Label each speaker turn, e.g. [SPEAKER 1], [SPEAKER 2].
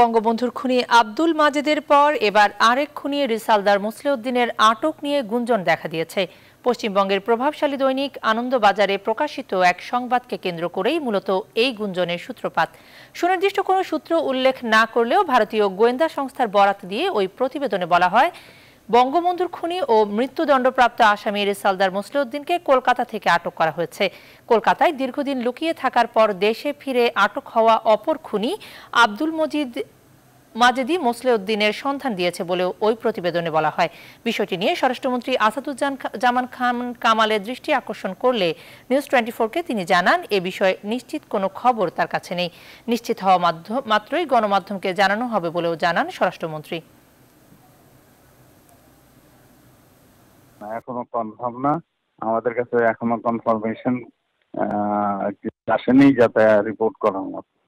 [SPEAKER 1] বঙ্গবন্ধুর খুনি আব্দুল মাজেদের পর এবার আরেক খুনি রিসালদার মুসলিউদ্দিনের আটক নিয়ে গুঞ্জন দেখা দিয়েছে পশ্চিমবঙ্গের প্রভাবশালী দৈনিক আনন্দবাজারে প্রকাশিত এক সংবাদকে কেন্দ্র করেই মূলত এই গুঞ্জনের সূত্রপাত সুনির্দিষ্ট কোনো সূত্র উল্লেখ না করলেও ভারতীয় গোয়েন্দা সংস্থার বরাত দিয়ে ওই প্রতিবেদনে বলা হয় বঙ্গবন্ধুর খুনি ও মৃত্যুদণ্ডপ্রাপ্ত আসামি রেসালদার মুসলিউদ্দিনকে কলকাতা থেকে আটক করা হয়েছে কলকাতায় দীর্ঘদিন লুকিয়ে থাকার পর দেশে ফিরে আটক হওয়া অপর খুনি আব্দুল মজিদ মাজেদি মোসলেউদ্দিনের সন্ধান দিয়েছে বলেও ওই প্রতিবেদনে বলা হয় বিষয়টি নিয়ে স্বরাষ্ট্রমন্ত্রী আসাদুজ্জান জামান খান কামালের দৃষ্টি আকর্ষণ করলে নিউজ টোয়েন্টি ফোরকে তিনি জানান এ বিষয়ে নিশ্চিত কোনো খবর তার কাছে নেই নিশ্চিত হওয়া মাত্রই গণমাধ্যমকে জানানো হবে বলেও জানান স্বরাষ্ট্রমন্ত্রী
[SPEAKER 2] এখনো কনফার্ম না আমাদের কাছে এখনো কনফার্মেশন আসেনি যাতে রিপোর্ট করার মতো